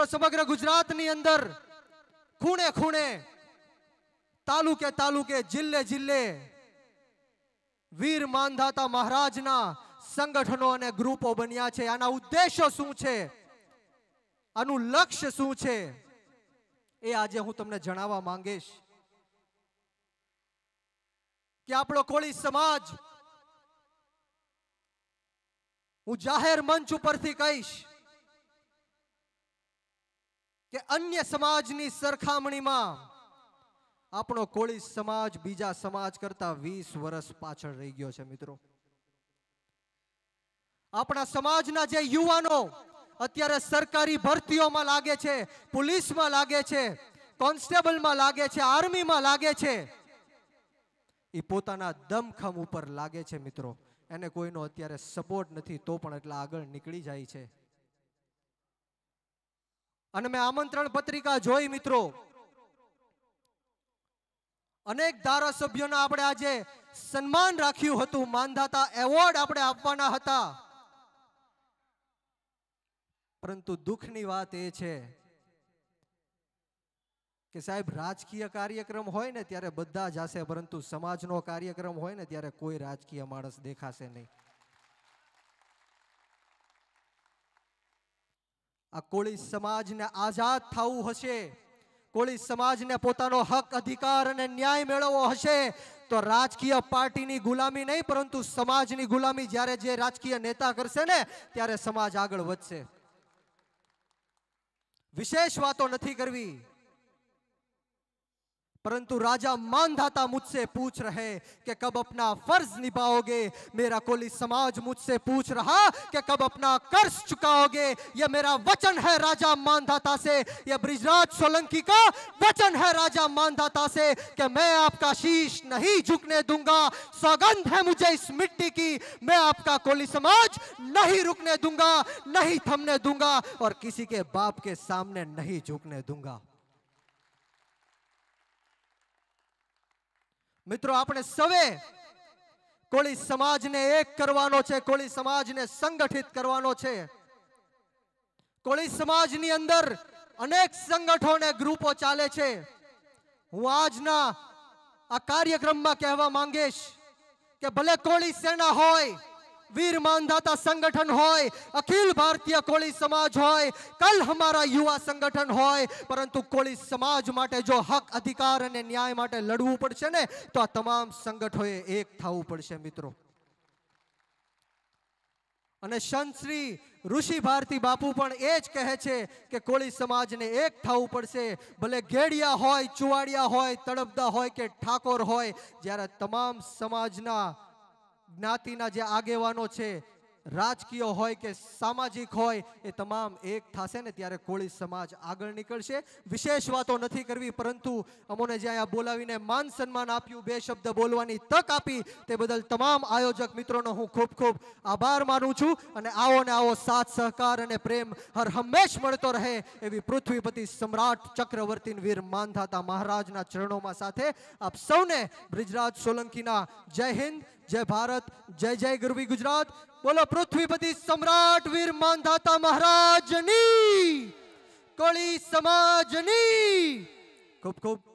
મિત્રો સમગ્ર ગુજરાતની અંદર ખૂણે ખૂણે તાલુકે તાલુકે જિલ્લે જિલ્લે વીર માંધાતા મહારાજના સંગઠનો અને ગ્રુપો બન્યા છે આના ઉદ્દેશો શું છે આનું લક્ષ્ય શું છે એ આજે હું તમને જણાવવા માંગીશ કે આપણો કોળી સમાજ હું જાહેર મંચ ઉપરથી કહીશ કે અન્ય સમાજની સરખામણીમાં આપણો કોળી સમાજ બીજા સમાજ કરતા વીસ વર્ષ પાછળ રહી ગયો છે મિત્રો આપણા સમાજના જે યુવાનો અત્યારે સરકારી ભરતીઓમાં લાગે છે પોલીસમાં લાગે છે કોન્સ્ટેબલમાં લાગે છે આર્મીમાં લાગે છે એ પોતાના દમખમ ઉપર લાગે છે મિત્રો એને કોઈનો અત્યારે સપોર્ટ નથી તો પણ એટલા આગળ નીકળી જાય છે અને મેં આમંત્રણ પત્રિકા જોઈ મિત્રો અનેક ધારાસભ્યોના આપણે આજે સન્માન રાખ્યું હતું માનધાતા એવોર્ડ આપણે આપવાના હતા પરંતુ દુઃખની વાત એ છે કે સાહેબ રાજકીય કાર્યક્રમ હોય ને ત્યારે બધા જ હશે પરંતુ સમાજનો કાર્યક્રમ હોય ને ત્યારે કોઈ રાજકીય માણસ દેખાશે નહીં આ કોળી સમાજને આઝાદ થવું હશે કોળી સમાજને પોતાનો હક અધિકાર અને ન્યાય મેળવવો હશે તો રાજકીય પાર્ટીની ગુલામી નહીં પરંતુ સમાજની ગુલામી જ્યારે જે રાજકીય નેતા કરશે ને ત્યારે સમાજ આગળ વધશે વિશેષ વાતો નથી કરવી परंतु राजा मानधाता मुझसे पूछ रहे कि कब अपना फर्ज निभाओगे मेरा कोली समाज मुझसे पूछ रहा कि कब अपना कर्ज चुकाओगे यह मेरा वचन है राजा मानधाता से यह ब्रिजराज सोलंकी का वचन है राजा मानधाता से कि मैं आपका शीश नहीं झुकने दूंगा सौगंध है मुझे इस मिट्टी की मैं आपका कोली समाज नहीं रुकने दूंगा नहीं थमने दूंगा और किसी के बाप के सामने नहीं झुकने दूंगा મિત્રો આપણે સૌએ કોળી સમાજને એક કરવાનો છે કોળી સમાજને સંગઠિત કરવાનો છે કોળી સમાજની અંદર અનેક સંગઠનો ગ્રુપો ચાલે છે હું આજના આ કાર્યક્રમમાં કહેવા માંગીશ કે ભલે કોળી સેના હોય વીર માનધાતા સંગઠન હોય અખિલ ભારતીય કોળી સમાજ હોય કલ હમારા યુવા સંગઠન હોય પરંતુ કોળી સમાજ માટે જો હક અધિકાર અને ન્યાય માટે લડવું પડશે ને તો આ તમામ સંગઠોએ એક થવું પડશે મિત્રો અને સંતશ્રી ઋષિ ભારતી બાપુ પણ એ જ કહે છે કે કોળી સમાજને એક થવું પડશે ભલે ઘેડિયા હોય ચુવાડિયા હોય તળપદા હોય કે ઠાકોર હોય જ્યારે તમામ સમાજના જ્ઞાતિના જે આગેવાનો છે રાજકીય હોય કે સામાજિક હોય એ તમામ એક થશે ને ત્યારે કોળી સમાજ આગળ નીકળશે વિશેષ વાતો નથી કરવી પરંતુ અમોને જે અહીંયા બોલાવીને માન સન્માન આપ્યું બે શબ્દ બોલવાની તક આપી તે બદલ તમામ આયોજક મિત્રોનો હું ખૂબ ખૂબ આભાર માનું છું અને આવો ને આવો સાથ સહકાર અને પ્રેમ હર હંમેશ મળતો રહે એવી પૃથ્વીપતિ સમ્રાટ ચક્રવર્તી વીર માનધાતા મહારાજના ચરણોમાં સાથે આપ સૌને બ્રિજરાજ સોલંકીના જય હિન્દ જય ભારત જય જય ગરવી ગુજરાત બોલો પૃથ્વીપતિ સમ્રાટ વીર માંધાતા મહારાજની કળી સમાજની ખૂબ ખૂબ